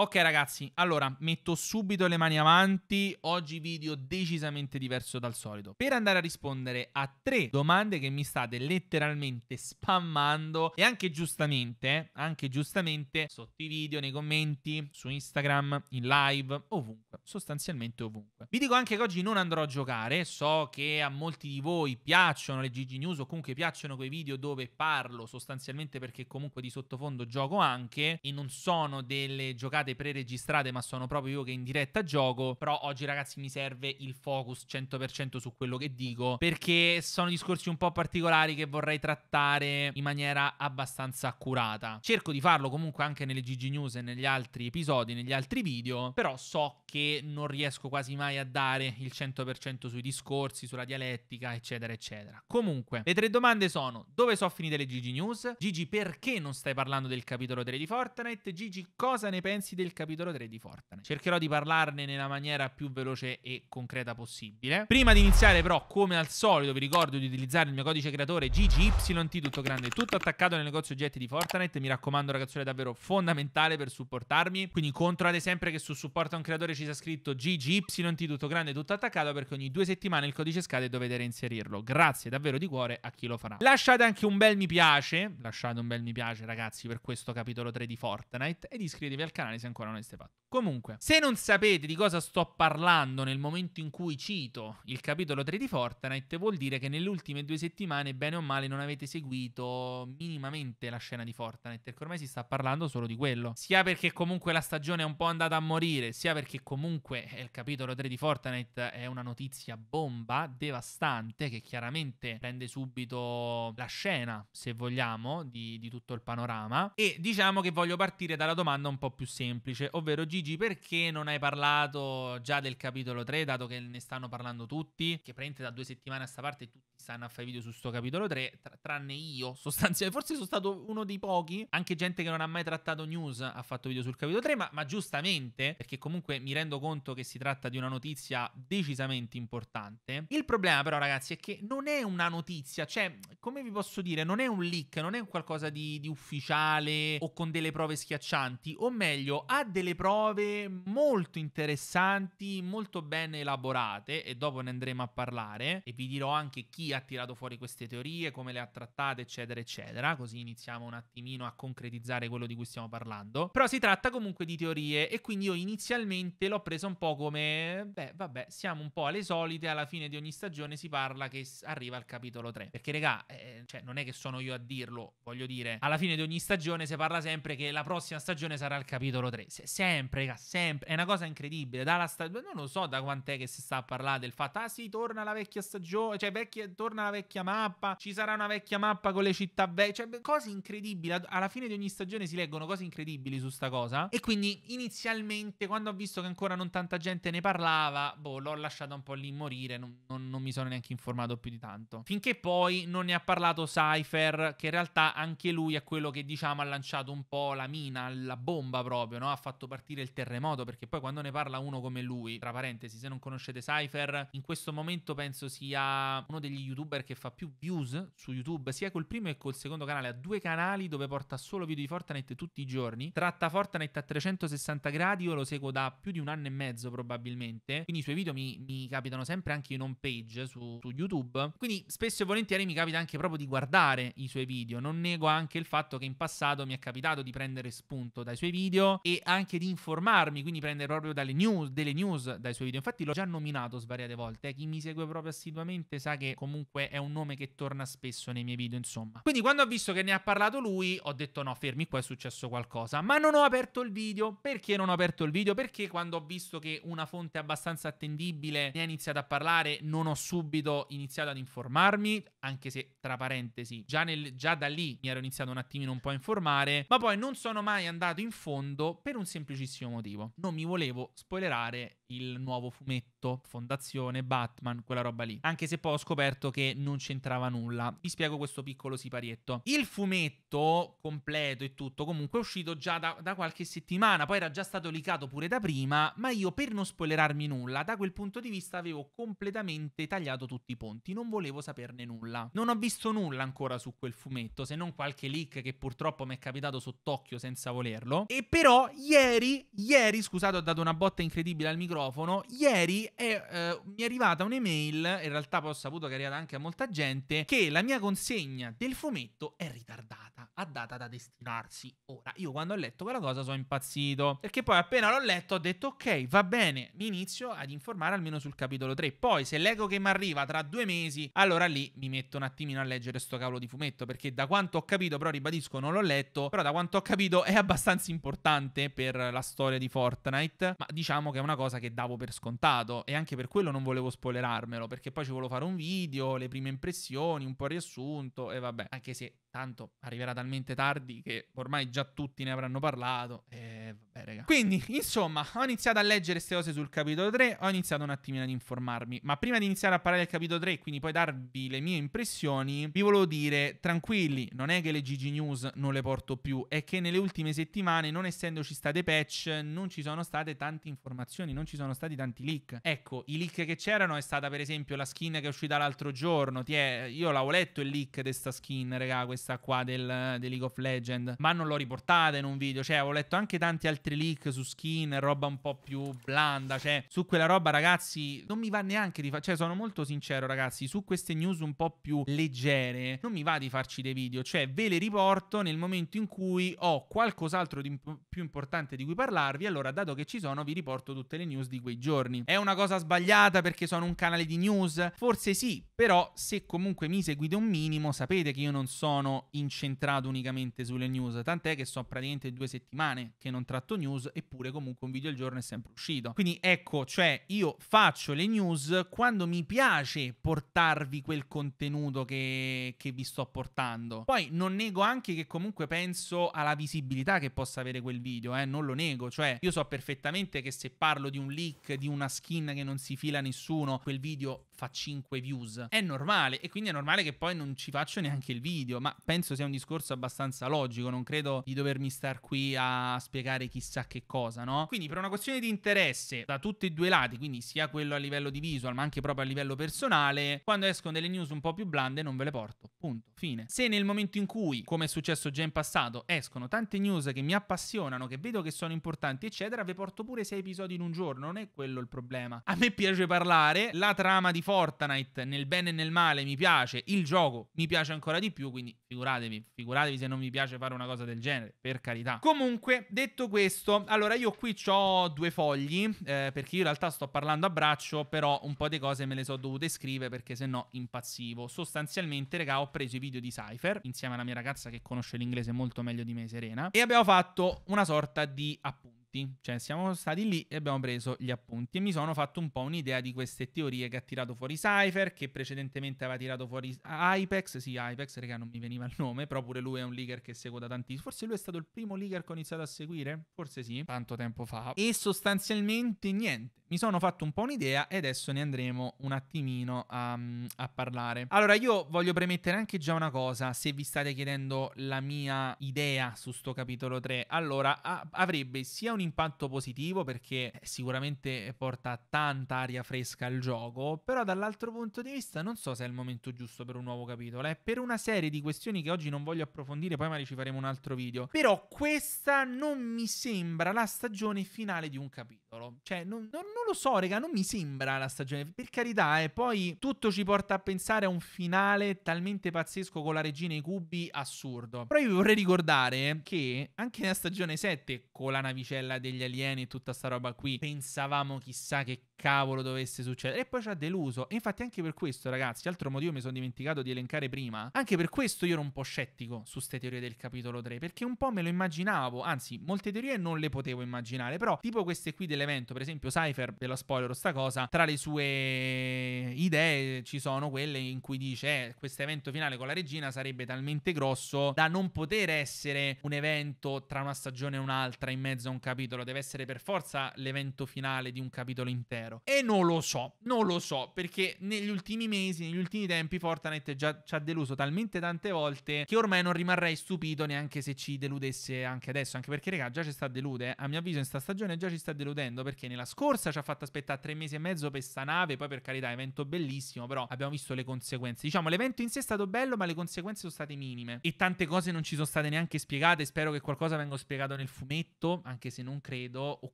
Ok ragazzi, allora metto subito le mani avanti, oggi video decisamente diverso dal solito, per andare a rispondere a tre domande che mi state letteralmente spammando e anche giustamente, anche giustamente sotto i video, nei commenti, su Instagram, in live, ovunque, sostanzialmente ovunque. Vi dico anche che oggi non andrò a giocare, so che a molti di voi piacciono le GG News o comunque piacciono quei video dove parlo sostanzialmente perché comunque di sottofondo gioco anche e non sono delle giocate puntate pre-registrate, ma sono proprio io che in diretta gioco. Però oggi, ragazzi, mi serve il focus 100% su quello che dico, perché sono discorsi un po' particolari che vorrei trattare in maniera abbastanza accurata. Cerco di farlo comunque anche nelle GG News e negli altri episodi, negli altri video, però so che non riesco quasi mai a dare il 100% sui discorsi, sulla dialettica, eccetera, eccetera. Comunque, le tre domande sono: dove sono finite le GG News? Gigi, perché non stai parlando del capitolo 3 di Fortnite? Gigi, cosa ne pensi del capitolo 3 di Fortnite. Cercherò di parlarne nella maniera più veloce e concreta possibile. Prima di iniziare però, come al solito, vi ricordo di utilizzare il mio codice creatore GGYT, tutto grande, tutto attaccato nel negozio oggetti di Fortnite. Mi raccomando ragazzi, è davvero fondamentale per supportarmi. Quindi controllate sempre che su supporto a un creatore ci sia scritto GGYT, tutto grande, tutto attaccato, perché ogni due settimane il codice scade e dovete reinserirlo. Grazie davvero di cuore a chi lo farà. Lasciate anche un bel mi piace, lasciate un bel mi piace ragazzi per questo capitolo 3 di Fortnite ed iscrivetevi al canale se ancora non l'avete fatto. Comunque, se non sapete di cosa sto parlando nel momento in cui cito il capitolo 3 di Fortnite, vuol dire che nelle ultime due settimane, bene o male, non avete seguito minimamente la scena di Fortnite, perché ormai si sta parlando solo di quello. Sia perché comunque la stagione è un po' andata a morire, sia perché comunque eh, il capitolo 3 di Fortnite è una notizia bomba, devastante, che chiaramente prende subito la scena, se vogliamo, di, di tutto il panorama. E diciamo che voglio partire dalla domanda un po' più semplice semplice, ovvero Gigi perché non hai parlato già del capitolo 3, dato che ne stanno parlando tutti, che praticamente da due settimane a sta parte tutti stanno a fare video su sto capitolo 3, tra- tranne io sostanzialmente, forse sono stato uno dei pochi, anche gente che non ha mai trattato news ha fatto video sul capitolo 3, ma, ma giustamente, perché comunque mi rendo conto che si tratta di una notizia decisamente importante. Il problema però ragazzi è che non è una notizia, cioè come vi posso dire, non è un leak, non è qualcosa di, di ufficiale o con delle prove schiaccianti, o meglio, ha delle prove molto interessanti, molto ben elaborate, e dopo ne andremo a parlare, e vi dirò anche chi ha tirato fuori queste teorie, come le ha trattate, eccetera, eccetera, così iniziamo un attimino a concretizzare quello di cui stiamo parlando. Però si tratta comunque di teorie, e quindi io inizialmente l'ho presa un po' come, beh, vabbè, siamo un po' alle solite, alla fine di ogni stagione si parla che arriva al capitolo 3. Perché, regà, eh, cioè, non è che sono io a dirlo, voglio dire, alla fine di ogni stagione si parla sempre che la prossima stagione sarà il capitolo 3. Diablo 3. Se- sempre, sempre. È una cosa incredibile. Dalla sta- non lo so da quant'è che si sta a parlare del fatto, ah sì, torna la vecchia stagione, cioè vecchia- torna la vecchia mappa, ci sarà una vecchia mappa con le città vecchie, cioè cose incredibili. Alla fine di ogni stagione si leggono cose incredibili su sta cosa. E quindi inizialmente, quando ho visto che ancora non tanta gente ne parlava, boh, l'ho lasciata un po' lì morire, non, non, non mi sono neanche informato più di tanto. Finché poi non ne ha parlato Cypher, che in realtà anche lui è quello che diciamo ha lanciato un po' la mina, la bomba proprio no? ha fatto partire il terremoto, perché poi quando ne parla uno come lui, tra parentesi, se non conoscete Cypher, in questo momento penso sia uno degli youtuber che fa più views su YouTube, sia col primo che col secondo canale, ha due canali dove porta solo video di Fortnite tutti i giorni, tratta Fortnite a 360 gradi, io lo seguo da più di un anno e mezzo probabilmente, quindi i suoi video mi, mi capitano sempre anche in home page su, su YouTube, quindi spesso e volentieri mi capita anche proprio di guardare i suoi video, non nego anche il fatto che in passato mi è capitato di prendere spunto dai suoi video e anche di informarmi, quindi prendere proprio dalle news, delle news dai suoi video. Infatti l'ho già nominato svariate volte, eh. chi mi segue proprio assiduamente sa che comunque è un nome che torna spesso nei miei video, insomma. Quindi quando ho visto che ne ha parlato lui, ho detto no, fermi, qua è successo qualcosa, ma non ho aperto il video. Perché non ho aperto il video? Perché quando ho visto che una fonte abbastanza attendibile ne ha iniziato a parlare, non ho subito iniziato ad informarmi, anche se tra parentesi, già, nel, già da lì mi ero iniziato un attimino un po' a informare, ma poi non sono mai andato in fondo per un semplicissimo motivo. Non mi volevo spoilerare il nuovo fumetto, Fondazione, Batman, quella roba lì. Anche se poi ho scoperto che non c'entrava nulla. Vi spiego questo piccolo siparietto. Il fumetto completo e tutto comunque è uscito già da, da qualche settimana, poi era già stato licato pure da prima, ma io per non spoilerarmi nulla, da quel punto di vista avevo completamente tagliato tutti i ponti, non volevo saperne nulla. Non ho visto nulla ancora su quel fumetto, se non qualche leak che purtroppo mi è capitato sott'occhio senza volerlo. E però ieri, ieri, scusate, ho dato una botta incredibile al microfono. Ieri è, eh, mi è arrivata un'email. In realtà, poi ho saputo che è arrivata anche a molta gente. Che la mia consegna del fumetto è ritardata, a data da destinarsi ora. Io quando ho letto quella cosa sono impazzito. Perché poi, appena l'ho letto, ho detto: Ok, va bene, mi inizio ad informare almeno sul capitolo 3. Poi, se leggo che mi arriva tra due mesi, allora lì mi metto un attimino a leggere sto cavolo di fumetto. Perché da quanto ho capito, però ribadisco, non l'ho letto. Però da quanto ho capito è abbastanza importante importante per la storia di Fortnite, ma diciamo che è una cosa che davo per scontato e anche per quello non volevo spoilerarmelo, perché poi ci volevo fare un video, le prime impressioni, un po' riassunto e vabbè, anche se tanto arriverà talmente tardi che ormai già tutti ne avranno parlato e vabbè raga. Quindi, insomma, ho iniziato a leggere queste cose sul capitolo 3, ho iniziato un attimino ad informarmi, ma prima di iniziare a parlare del capitolo 3, e quindi poi darvi le mie impressioni, vi volevo dire tranquilli, non è che le GG News non le porto più, è che nelle ultime settimane, non essendo quando ci state patch non ci sono state tante informazioni, non ci sono stati tanti leak. Ecco, i leak che c'erano è stata per esempio la skin che è uscita l'altro giorno, Tiè, io l'avevo letto il leak di sta skin, raga, questa qua del, del League of Legends, ma non l'ho riportata in un video, cioè avevo letto anche tanti altri leak su skin, roba un po' più blanda, cioè su quella roba ragazzi non mi va neanche di fare, cioè sono molto sincero ragazzi, su queste news un po' più leggere non mi va di farci dei video, cioè ve le riporto nel momento in cui ho qualcos'altro di più importante di cui parlarvi, allora dato che ci sono vi riporto tutte le news di quei giorni. È una cosa sbagliata perché sono un canale di news? Forse sì, però se comunque mi seguite un minimo sapete che io non sono incentrato unicamente sulle news, tant'è che sono praticamente due settimane che non tratto news eppure comunque un video al giorno è sempre uscito. Quindi ecco, cioè io faccio le news quando mi piace portarvi quel contenuto che, che vi sto portando. Poi non nego anche che comunque penso alla visibilità che possa avere quel video video, eh, non lo nego, cioè io so perfettamente che se parlo di un leak, di una skin che non si fila a nessuno, quel video fa 5 views. È normale e quindi è normale che poi non ci faccio neanche il video, ma penso sia un discorso abbastanza logico, non credo di dovermi star qui a spiegare chissà che cosa, no? Quindi per una questione di interesse da tutti e due lati, quindi sia quello a livello di visual ma anche proprio a livello personale, quando escono delle news un po' più blande non ve le porto, punto, fine. Se nel momento in cui, come è successo già in passato, escono tante news che mi appassionano, che vedo che sono importanti, eccetera, ve porto pure 6 episodi in un giorno, non è quello il problema. A me piace parlare, la trama di Fortnite nel bene e nel male mi piace, il gioco mi piace ancora di più, quindi figuratevi, figuratevi se non mi piace fare una cosa del genere, per carità. Comunque, detto questo, allora io qui ho due fogli, eh, perché io in realtà sto parlando a braccio, però un po' di cose me le so dovute scrivere perché se no impazzivo. Sostanzialmente, raga, ho preso i video di Cypher insieme alla mia ragazza che conosce l'inglese molto meglio di me, Serena, e abbiamo fatto una sorta di appunto appunti, cioè siamo stati lì e abbiamo preso gli appunti e mi sono fatto un po' un'idea di queste teorie che ha tirato fuori Cypher, che precedentemente aveva tirato fuori Apex, sì Apex, regà non mi veniva il nome, però pure lui è un leaker che seguo da tantissimo, forse lui è stato il primo leaker che ho iniziato a seguire, forse sì, tanto tempo fa, e sostanzialmente niente, mi sono fatto un po' un'idea e adesso ne andremo un attimino a, a parlare. Allora io voglio premettere anche già una cosa, se vi state chiedendo la mia idea su sto capitolo 3, allora a- avrebbe sia un impatto positivo perché sicuramente porta tanta aria fresca al gioco, però dall'altro punto di vista non so se è il momento giusto per un nuovo capitolo, eh? per una serie di questioni che oggi non voglio approfondire, poi magari ci faremo un altro video, però questa non mi sembra la stagione finale di un capitolo, cioè non, non, non lo so rega, non mi sembra la stagione, per carità, e eh? poi tutto ci porta a pensare a un finale talmente pazzesco con la regina e i cubi assurdo, però io vi vorrei ricordare che anche nella stagione 7 con la navicella quella degli alieni e tutta sta roba qui, pensavamo chissà che cavolo dovesse succedere. E poi ci ha deluso. E infatti anche per questo, ragazzi, altro motivo mi sono dimenticato di elencare prima, anche per questo io ero un po' scettico su ste teorie del capitolo 3, perché un po' me lo immaginavo, anzi, molte teorie non le potevo immaginare, però tipo queste qui dell'evento, per esempio Cypher, ve la spoilerò sta cosa, tra le sue idee ci sono quelle in cui dice eh, questo evento finale con la regina sarebbe talmente grosso da non poter essere un evento tra una stagione e un'altra in mezzo a un capitolo capitolo, deve essere per forza l'evento finale di un capitolo intero. E non lo so, non lo so, perché negli ultimi mesi, negli ultimi tempi, Fortnite già ci ha deluso talmente tante volte che ormai non rimarrei stupito neanche se ci deludesse anche adesso, anche perché, raga, già ci sta delude, eh. a mio avviso in sta stagione già ci sta deludendo, perché nella scorsa ci ha fatto aspettare tre mesi e mezzo per sta nave, poi per carità, evento bellissimo, però abbiamo visto le conseguenze. Diciamo, l'evento in sé è stato bello, ma le conseguenze sono state minime. E tante cose non ci sono state neanche spiegate, spero che qualcosa venga spiegato nel fumetto, anche se non non credo, o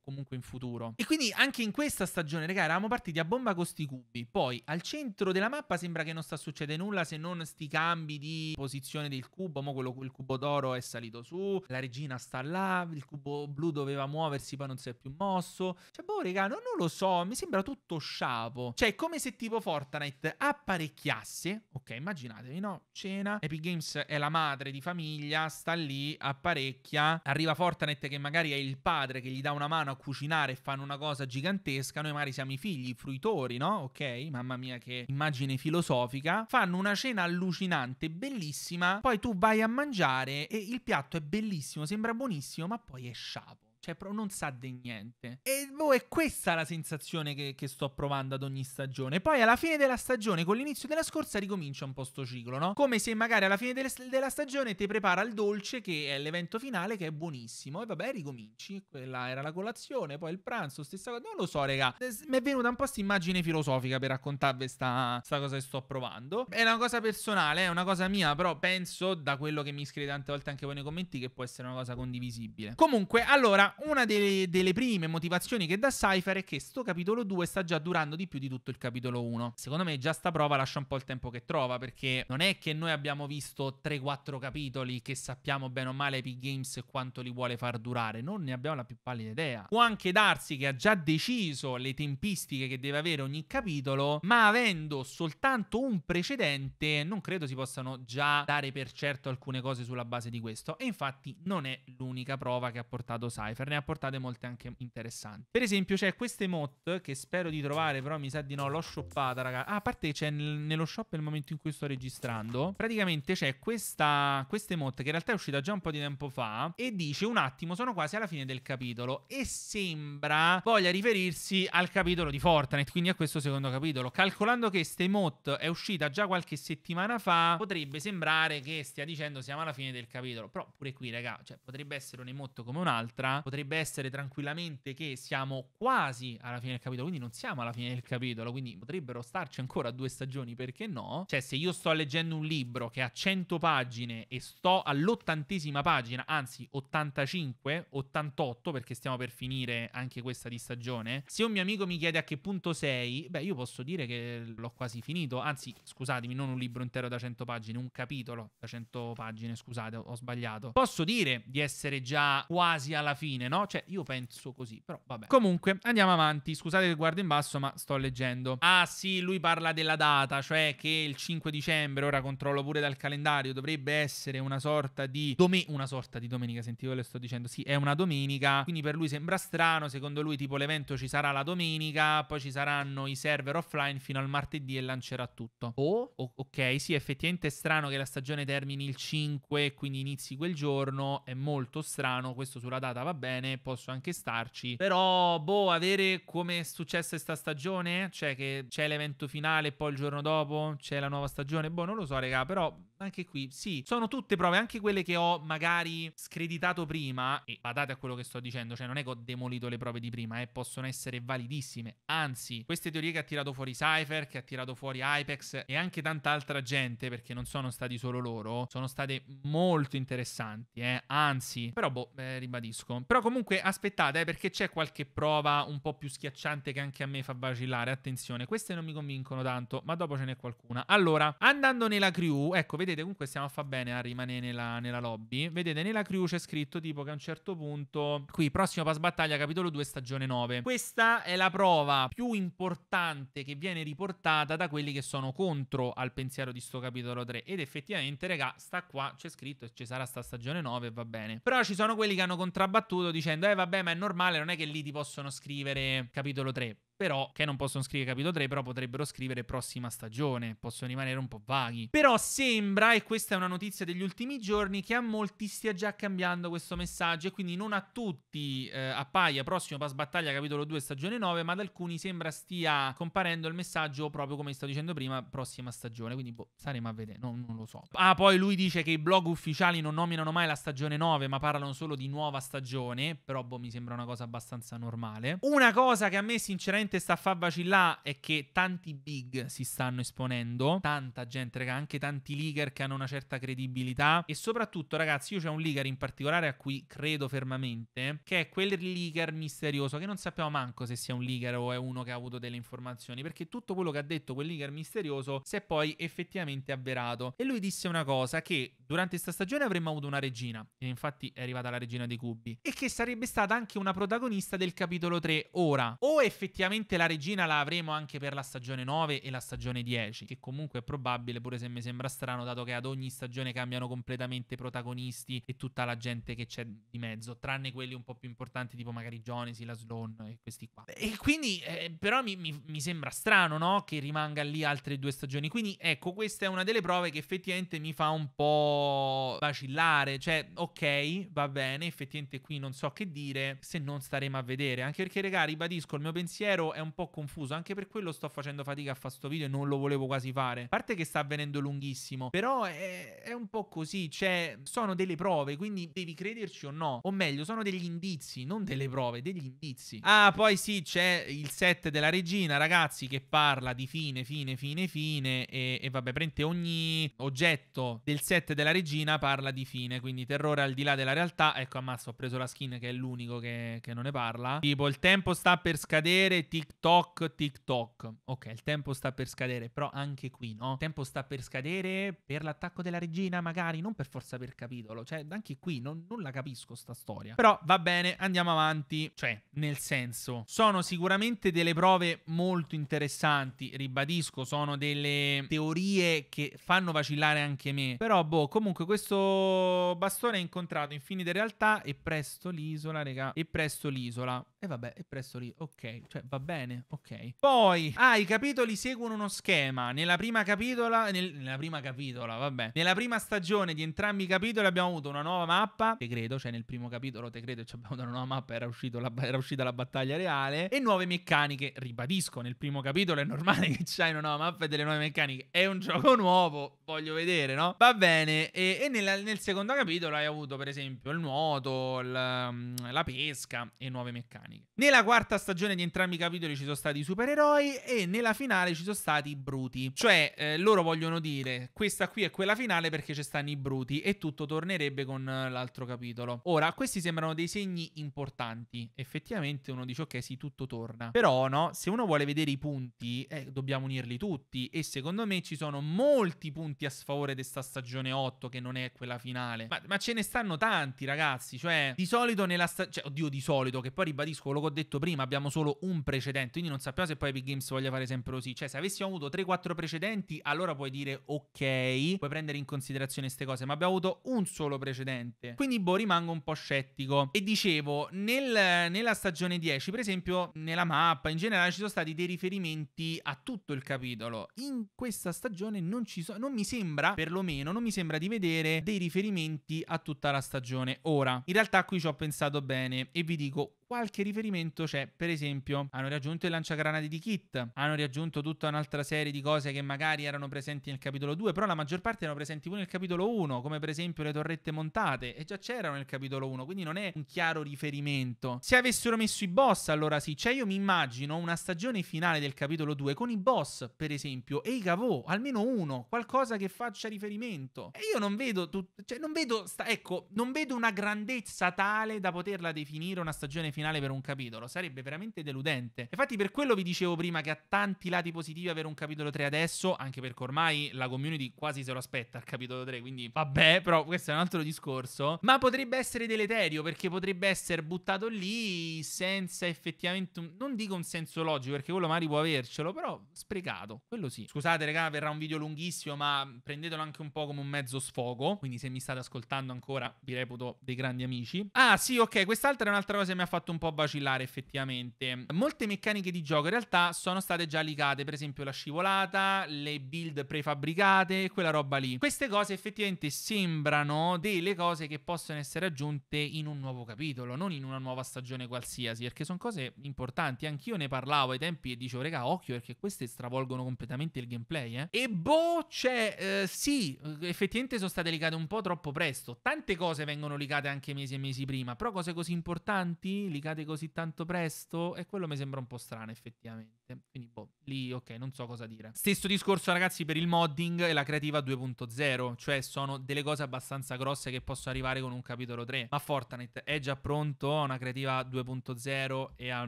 comunque in futuro. E quindi anche in questa stagione, raga, eravamo partiti a bomba con sti cubi. Poi al centro della mappa sembra che non sta succedendo nulla se non sti cambi di posizione del cubo. Mo quello, il cubo d'oro è salito su, la regina sta là, il cubo blu doveva muoversi, poi non si è più mosso. Cioè, boh, raga, non, non lo so, mi sembra tutto sciapo. Cioè, è come se tipo Fortnite apparecchiasse, ok, immaginatevi, no? Cena, Epic Games è la madre di famiglia, sta lì, apparecchia, arriva Fortnite che magari è il padre padre che gli dà una mano a cucinare e fanno una cosa gigantesca, noi magari siamo i figli, i fruitori, no? Ok, mamma mia che immagine filosofica, fanno una cena allucinante, bellissima, poi tu vai a mangiare e il piatto è bellissimo, sembra buonissimo, ma poi è sciapo. Cioè, però non sa di niente. E boh, è questa la sensazione che, che, sto provando ad ogni stagione. Poi alla fine della stagione, con l'inizio della scorsa, ricomincia un po' sto ciclo, no? Come se magari alla fine delle, della stagione ti prepara il dolce, che è l'evento finale, che è buonissimo. E vabbè, ricominci. Quella era la colazione, poi il pranzo, stessa cosa. Non lo so, raga. Eh, mi è venuta un po' questa immagine filosofica per raccontarvi sta, sta, cosa che sto provando. È una cosa personale, è una cosa mia, però penso, da quello che mi scrive tante volte anche voi nei commenti, che può essere una cosa condivisibile. Comunque, allora, una delle, delle prime motivazioni che dà Cypher è che sto capitolo 2 sta già durando di più di tutto il capitolo 1. Secondo me già sta prova lascia un po' il tempo che trova, perché non è che noi abbiamo visto 3-4 capitoli che sappiamo bene o male Epic Games quanto li vuole far durare, non ne abbiamo la più pallida idea. Può anche darsi che ha già deciso le tempistiche che deve avere ogni capitolo, ma avendo soltanto un precedente, non credo si possano già dare per certo alcune cose sulla base di questo. E infatti non è l'unica prova che ha portato Cypher Creature, ne ha portate molte anche interessanti. Per esempio c'è questa emote che spero di trovare, però mi sa di no, l'ho shoppata, raga. Ah, a parte c'è nello shop nel momento in cui sto registrando. Praticamente c'è questa, questa emote che in realtà è uscita già un po' di tempo fa e dice un attimo, sono quasi alla fine del capitolo e sembra voglia riferirsi al capitolo di Fortnite, quindi a questo secondo capitolo. Calcolando che questa emote è uscita già qualche settimana fa, potrebbe sembrare che stia dicendo siamo alla fine del capitolo, però pure qui, raga, cioè potrebbe essere un'emote come un'altra, potrebbe potrebbe essere tranquillamente che siamo quasi alla fine del capitolo, quindi non siamo alla fine del capitolo, quindi potrebbero starci ancora due stagioni, perché no? Cioè, se io sto leggendo un libro che ha 100 pagine e sto all'ottantesima pagina, anzi 85, 88, perché stiamo per finire anche questa di stagione, se un mio amico mi chiede a che punto sei, beh, io posso dire che l'ho quasi finito, anzi, scusatemi, non un libro intero da 100 pagine, un capitolo da 100 pagine, scusate, ho, sbagliato. Posso dire di essere già quasi alla fine fine, no? Cioè, io penso così, però vabbè. Comunque, andiamo avanti. Scusate che guardo in basso, ma sto leggendo. Ah, sì, lui parla della data, cioè che il 5 dicembre, ora controllo pure dal calendario, dovrebbe essere una sorta di domenica. Una sorta di domenica, sentivo le sto dicendo. Sì, è una domenica. Quindi per lui sembra strano. Secondo lui, tipo, l'evento ci sarà la domenica, poi ci saranno i server offline fino al martedì e lancerà tutto. Oh, o- ok, sì, effettivamente è strano che la stagione termini il 5, quindi inizi quel giorno. È molto strano. Questo sulla data, vabbè bene, posso anche starci. Però, boh, avere come è successo questa stagione, cioè che c'è l'evento finale e poi il giorno dopo c'è la nuova stagione, boh, non lo so, raga, però anche qui, sì, sono tutte prove, anche quelle che ho magari screditato prima, e badate a quello che sto dicendo, cioè non è che ho demolito le prove di prima, eh, possono essere validissime. Anzi, queste teorie che ha tirato fuori Cypher, che ha tirato fuori Apex e anche tanta altra gente, perché non sono stati solo loro, sono state molto interessanti, eh. Anzi, però boh, eh, ribadisco. Però comunque aspettate, eh, perché c'è qualche prova un po' più schiacciante che anche a me fa vacillare, attenzione, queste non mi convincono tanto, ma dopo ce n'è qualcuna. Allora, andando nella crew, ecco, vedete vedete comunque stiamo a far bene a rimanere nella, nella, lobby. Vedete nella crew c'è scritto tipo che a un certo punto qui prossimo pass battaglia capitolo 2 stagione 9. Questa è la prova più importante che viene riportata da quelli che sono contro al pensiero di sto capitolo 3 ed effettivamente raga sta qua c'è scritto ci sarà sta stagione 9 va bene. Però ci sono quelli che hanno contrabbattuto dicendo eh vabbè ma è normale non è che lì ti possono scrivere capitolo 3 però che non possono scrivere capitolo 3, però potrebbero scrivere prossima stagione, possono rimanere un po' vaghi. Però sembra, e questa è una notizia degli ultimi giorni, che a molti stia già cambiando questo messaggio e quindi non a tutti eh, appaia prossimo pass battaglia capitolo 2 stagione 9, ma ad alcuni sembra stia comparendo il messaggio proprio come sto dicendo prima, prossima stagione, quindi boh, saremo a vedere, non, non lo so. Ah, poi lui dice che i blog ufficiali non nominano mai la stagione 9, ma parlano solo di nuova stagione, però boh, mi sembra una cosa abbastanza normale. Una cosa che a me sinceramente sicuramente sta a far vacillare è che tanti big si stanno esponendo, tanta gente, raga, anche tanti leaker che hanno una certa credibilità e soprattutto, ragazzi, io c'è un leaker in particolare a cui credo fermamente, che è quel leaker misterioso che non sappiamo manco se sia un leaker o è uno che ha avuto delle informazioni, perché tutto quello che ha detto quel leaker misterioso si è poi effettivamente avverato. E lui disse una cosa che durante questa stagione avremmo avuto una regina, e infatti è arrivata la regina dei cubi, e che sarebbe stata anche una protagonista del capitolo 3 ora. O effettivamente sicuramente la regina la avremo anche per la stagione 9 e la stagione 10, che comunque è probabile, pure se mi sembra strano, dato che ad ogni stagione cambiano completamente i protagonisti e tutta la gente che c'è di mezzo, tranne quelli un po' più importanti, tipo magari Jonesy, la Sloan e questi qua. E quindi, eh, però, mi, mi, mi, sembra strano, no? Che rimanga lì altre due stagioni. Quindi, ecco, questa è una delle prove che effettivamente mi fa un po' vacillare. Cioè, ok, va bene, effettivamente qui non so che dire, se non staremo a vedere. Anche perché, regà, ribadisco, il mio pensiero davvero è un po' confuso. Anche per quello sto facendo fatica a fare questo video e non lo volevo quasi fare. A parte che sta avvenendo lunghissimo, però è, è un po' così. Cioè, sono delle prove, quindi devi crederci o no. O meglio, sono degli indizi, non delle prove, degli indizi. Ah, poi sì, c'è il set della regina, ragazzi, che parla di fine, fine, fine, fine. E, e vabbè, prende ogni oggetto del set della regina parla di fine. Quindi terrore al di là della realtà. Ecco, ammazzo, ho preso la skin che è l'unico che, che non ne parla. Tipo, il tempo sta per scadere. TikTok, TikTok. Ok, il tempo sta per scadere, però anche qui, no? Il tempo sta per scadere per l'attacco della regina, magari, non per forza per capitolo. Cioè, anche qui non, non la capisco sta storia. Però va bene, andiamo avanti. Cioè, nel senso, sono sicuramente delle prove molto interessanti, ribadisco, sono delle teorie che fanno vacillare anche me. Però, boh, comunque questo bastone è incontrato in finita realtà e presto l'isola, regà, e presto l'isola. E vabbè, e presto lì, ok, cioè, vabbè bene, ok. Poi, ah, i capitoli seguono uno schema. Nella prima capitola, nel, nella prima capitola, vabbè. Nella prima stagione di entrambi i capitoli abbiamo avuto una nuova mappa, te credo, cioè nel primo capitolo te credo ci abbiamo avuto una nuova mappa, era, la, era uscita la battaglia reale, e nuove meccaniche, ribadisco, nel primo capitolo è normale che c'hai una nuova mappa e delle nuove meccaniche, è un gioco nuovo, voglio vedere, no? Va bene, e, e nella, nel secondo capitolo hai avuto per esempio il nuoto, la, la pesca e nuove meccaniche. Nella quarta stagione di entrambi i capitoli, capitoli ci sono stati i supereroi e nella finale ci sono stati i bruti. Cioè, eh, loro vogliono dire questa qui è quella finale perché ci stanno i bruti e tutto tornerebbe con eh, l'altro capitolo. Ora, questi sembrano dei segni importanti. Effettivamente uno dice ok, sì, tutto torna. Però no, se uno vuole vedere i punti, eh, dobbiamo unirli tutti e secondo me ci sono molti punti a sfavore di questa stagione 8 che non è quella finale. Ma, ma, ce ne stanno tanti, ragazzi, cioè di solito nella stagione, cioè, oddio di solito, che poi ribadisco quello che ho detto prima, abbiamo solo un precedente precedente, quindi non sappiamo se poi Epic Games voglia fare sempre così, cioè se avessimo avuto 3-4 precedenti allora puoi dire ok, puoi prendere in considerazione queste cose, ma abbiamo avuto un solo precedente, quindi boh rimango un po' scettico. E dicevo, nel, nella stagione 10 per esempio nella mappa in generale ci sono stati dei riferimenti a tutto il capitolo, in questa stagione non ci sono, non mi sembra perlomeno, non mi sembra di vedere dei riferimenti a tutta la stagione ora. In realtà qui ci ho pensato bene e vi dico qualche riferimento c'è, per esempio, hanno raggiunto il lanciagranate di Kit, hanno raggiunto tutta un'altra serie di cose che magari erano presenti nel capitolo 2, però la maggior parte erano presenti pure nel capitolo 1, come per esempio le torrette montate, e già c'erano nel capitolo 1, quindi non è un chiaro riferimento. Se avessero messo i boss, allora sì, cioè io mi immagino una stagione finale del capitolo 2 con i boss, per esempio, e i cavò, almeno uno, qualcosa che faccia riferimento. E io non vedo, tut- cioè non vedo, sta- ecco, non vedo una grandezza tale da poterla definire una stagione finale finale per un capitolo, sarebbe veramente deludente. Infatti per quello vi dicevo prima che ha tanti lati positivi avere un capitolo 3 adesso, anche perché ormai la community quasi se lo aspetta il capitolo 3, quindi vabbè, però questo è un altro discorso, ma potrebbe essere deleterio perché potrebbe essere buttato lì senza effettivamente, un, non dico un senso logico perché quello magari può avercelo, però sprecato, quello sì. Scusate raga, verrà un video lunghissimo, ma prendetelo anche un po' come un mezzo sfogo, quindi se mi state ascoltando ancora vi reputo dei grandi amici. Ah sì, ok, quest'altra è un'altra cosa che mi ha fatto fatto un po' vacillare effettivamente. Molte meccaniche di gioco in realtà sono state già ligate, per esempio la scivolata, le build prefabbricate, quella roba lì. Queste cose effettivamente sembrano delle cose che possono essere aggiunte in un nuovo capitolo, non in una nuova stagione qualsiasi, perché sono cose importanti. Anch'io ne parlavo ai tempi e dicevo, regà, occhio perché queste stravolgono completamente il gameplay, eh. E boh, cioè, eh, sì, effettivamente sono state ligate un po' troppo presto. Tante cose vengono ligate anche mesi e mesi prima, però cose così importanti li cade così tanto presto e quello mi sembra un po' strano effettivamente. Quindi boh, lì ok, non so cosa dire. Stesso discorso ragazzi per il modding e la creativa 2.0, cioè sono delle cose abbastanza grosse che possono arrivare con un capitolo 3, ma Fortnite è già pronto a una creativa 2.0 e al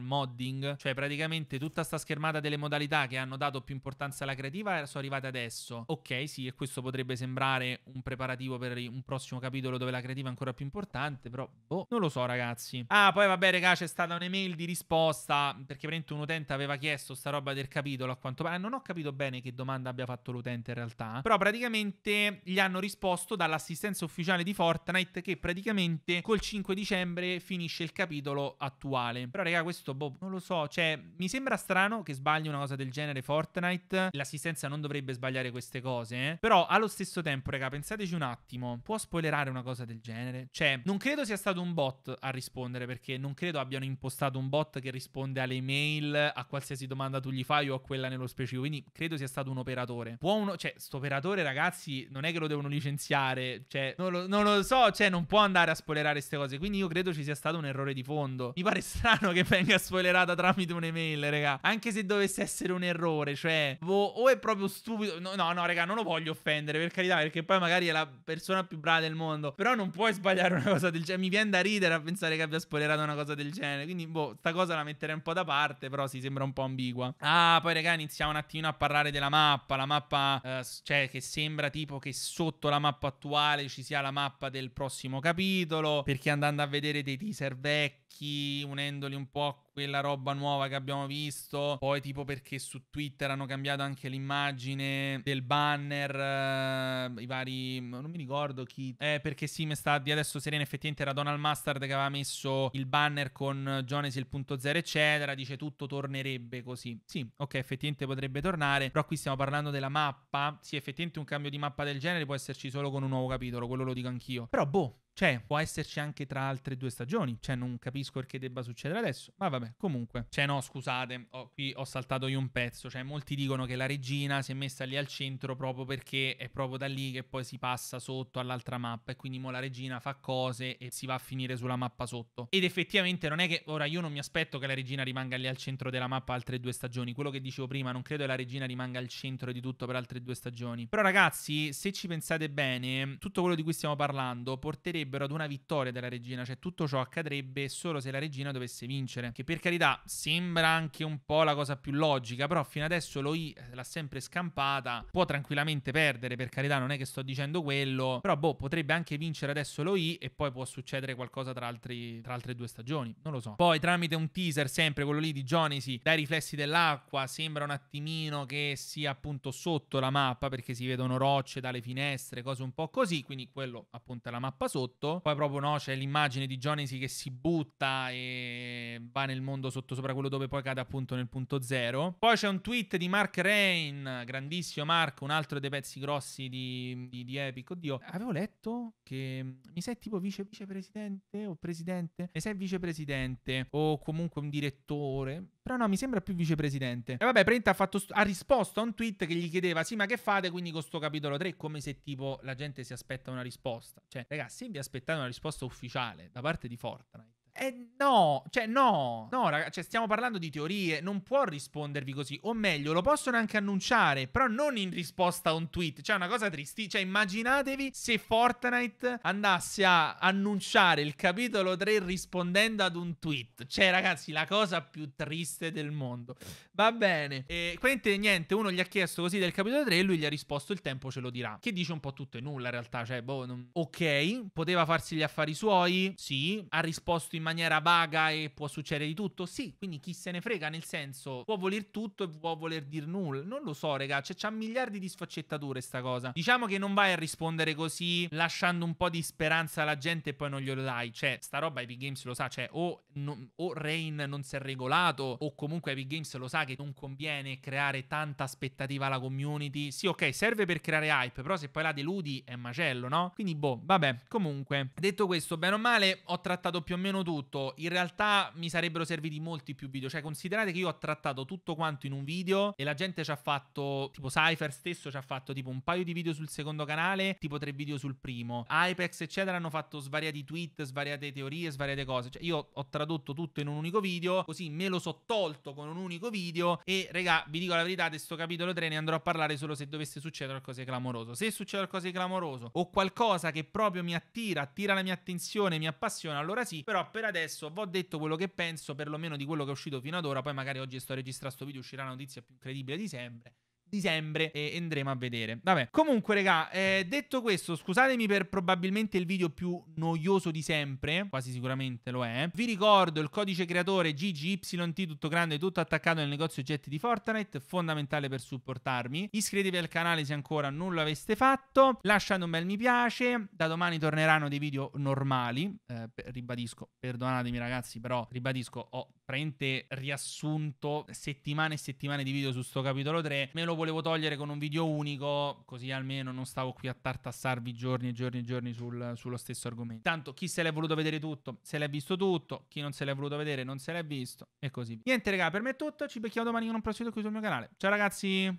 modding, cioè praticamente tutta sta schermata delle modalità che hanno dato più importanza alla creativa sono arrivate adesso. Ok, sì, e questo potrebbe sembrare un preparativo per un prossimo capitolo dove la creativa è ancora più importante, però boh, non lo so ragazzi. Ah, poi vabbè raga, c'è stata un'email di risposta perché veramente un utente aveva chiesto sta roba del capitolo a quanto pare. Eh, non ho capito bene che domanda abbia fatto l'utente in realtà. Però praticamente gli hanno risposto dall'assistenza ufficiale di Fortnite che praticamente col 5 dicembre finisce il capitolo attuale. Però raga, questo boh, non lo so, cioè mi sembra strano che sbagli una cosa del genere Fortnite. L'assistenza non dovrebbe sbagliare queste cose, eh? però allo stesso tempo, raga, pensateci un attimo, può spoilerare una cosa del genere? Cioè, non credo sia stato un bot a rispondere perché non credo credo abbiano impostato un bot che risponde alle email, a qualsiasi domanda tu gli fai o a quella nello specifico. Quindi credo sia stato un operatore. Può uno, cioè, sto operatore, ragazzi, non è che lo devono licenziare, cioè, non lo, non lo so, cioè, non può andare a spoilerare queste cose. Quindi io credo ci sia stato un errore di fondo. Mi pare strano che venga spoilerata tramite un'email, raga. Anche se dovesse essere un errore, cioè, boh, o è proprio stupido. No, no, no, raga, non lo voglio offendere, per carità, perché poi magari è la persona più brava del mondo. Però non puoi sbagliare una cosa del genere. Mi viene da ridere a pensare che abbia spoilerato una cosa del genere del genere. Quindi, boh, sta cosa la metterei un po' da parte, però si sembra un po' ambigua. Ah, poi, raga, iniziamo un attimino a parlare della mappa. La mappa, eh, cioè, che sembra tipo che sotto la mappa attuale ci sia la mappa del prossimo capitolo. Perché andando a vedere dei teaser vecchi vecchi, unendoli un po' a quella roba nuova che abbiamo visto. Poi, tipo, perché su Twitter hanno cambiato anche l'immagine del banner, eh, i vari. Non mi ricordo chi. Eh, perché sì, mi sta di adesso Serena. Effettivamente era Donald Mustard che aveva messo il banner con Jonesy il punto zero, eccetera. Dice tutto tornerebbe così. Sì, ok, effettivamente potrebbe tornare. Però qui stiamo parlando della mappa. Sì, effettivamente un cambio di mappa del genere può esserci solo con un nuovo capitolo. Quello lo dico anch'io. Però, boh c'è, cioè, può esserci anche tra altre due stagioni, cioè non capisco perché debba succedere adesso, ma vabbè, comunque. Cioè no, scusate, ho, qui ho saltato io un pezzo, cioè molti dicono che la regina si è messa lì al centro proprio perché è proprio da lì che poi si passa sotto all'altra mappa e quindi mo la regina fa cose e si va a finire sulla mappa sotto. Ed effettivamente non è che, ora io non mi aspetto che la regina rimanga lì al centro della mappa altre due stagioni, quello che dicevo prima, non credo che la regina rimanga al centro di tutto per altre due stagioni. Però ragazzi, se ci pensate bene, tutto quello di cui stiamo parlando porterebbe porterebbero ad una vittoria della regina, cioè tutto ciò accadrebbe solo se la regina dovesse vincere, che per carità sembra anche un po' la cosa più logica, però fino adesso Loi l'ha sempre scampata, può tranquillamente perdere, per carità non è che sto dicendo quello, però boh, potrebbe anche vincere adesso Loi e poi può succedere qualcosa tra, altri, tra altre due stagioni, non lo so. Poi tramite un teaser, sempre quello lì di Jonisi, dai riflessi dell'acqua, sembra un attimino che sia appunto sotto la mappa perché si vedono rocce dalle finestre, cose un po' così, quindi quello appunto è la mappa sotto sotto. Poi proprio no, c'è l'immagine di Jonesi che si butta e va nel mondo sotto sopra quello dove poi cade appunto nel punto zero. Poi c'è un tweet di Mark Rain, grandissimo Mark, un altro dei pezzi grossi di, di, di Epic. Oddio, avevo letto che mm, mi sei tipo vice, vicepresidente o presidente? Mi sei vicepresidente o comunque un direttore però no, mi sembra più vicepresidente. E vabbè, Prenta ha, fatto, ha, risposto a un tweet che gli chiedeva, sì, ma che fate quindi con sto capitolo 3? Come se tipo la gente si aspetta una risposta. Cioè, ragazzi, se vi aspettate una risposta ufficiale da parte di Fortnite, eh, no, cioè no, no ragazzi, cioè, stiamo parlando di teorie, non può rispondervi così, o meglio, lo possono anche annunciare, però non in risposta a un tweet, cioè una cosa tristi, cioè immaginatevi se Fortnite andasse a annunciare il capitolo 3 rispondendo ad un tweet, cioè ragazzi, la cosa più triste del mondo, va bene, e quindi niente, uno gli ha chiesto così del capitolo 3 e lui gli ha risposto il tempo ce lo dirà, che dice un po' tutto e nulla in realtà, cioè boh, non... ok, poteva farsi gli affari suoi, sì, ha risposto in maniera vaga e può succedere di tutto? Sì, quindi chi se ne frega, nel senso, può voler tutto e può voler dire nulla. Non lo so, raga, cioè, c'ha miliardi di sfaccettature sta cosa. Diciamo che non vai a rispondere così, lasciando un po' di speranza alla gente e poi non glielo dai. Cioè, sta roba Epic Games lo sa, cioè, o, non, o Rain non si è regolato, o comunque Epic Games lo sa che non conviene creare tanta aspettativa alla community. Sì, ok, serve per creare hype, però se poi la deludi è macello, no? Quindi, boh, vabbè, comunque. Detto questo, bene o male, ho trattato più o meno tutto tutto, in realtà mi sarebbero serviti molti più video. Cioè, considerate che io ho trattato tutto quanto in un video e la gente ci ha fatto, tipo Cypher stesso ci ha fatto tipo un paio di video sul secondo canale, tipo tre video sul primo. Apex, eccetera, hanno fatto svariati tweet, svariate teorie, svariate cose. Cioè, io ho tradotto tutto in un unico video, così me lo so tolto con un unico video e, regà, vi dico la verità, di sto capitolo 3 ne andrò a parlare solo se dovesse succedere qualcosa di clamoroso. Se succede qualcosa di clamoroso o qualcosa che proprio mi attira, attira la mia attenzione, mi appassiona, allora sì, però per adesso, vi ho detto quello che penso, perlomeno di quello che è uscito fino ad ora, poi magari oggi sto registrando questo video, uscirà la notizia più incredibile di sempre dicembre e andremo a vedere. Vabbè, comunque raga, eh, detto questo, scusatemi per probabilmente il video più noioso di sempre, quasi sicuramente lo è. Vi ricordo il codice creatore GGYT tutto grande, tutto attaccato nel negozio oggetti di Fortnite, fondamentale per supportarmi. Iscrivetevi al canale se ancora non lo aveste fatto, lasciate un bel mi piace, da domani torneranno dei video normali, eh, ribadisco, perdonatemi ragazzi, però ribadisco ho praticamente riassunto settimane e settimane di video su sto capitolo 3. Me lo volevo togliere con un video unico, così almeno non stavo qui a tartassarvi giorni e giorni e giorni sul, sullo stesso argomento. Tanto chi se l'è voluto vedere tutto, se l'è visto tutto, chi non se l'è voluto vedere non se l'è visto e così via. Niente raga, per me è tutto, ci becchiamo domani con un prossimo qui sul mio canale. Ciao ragazzi!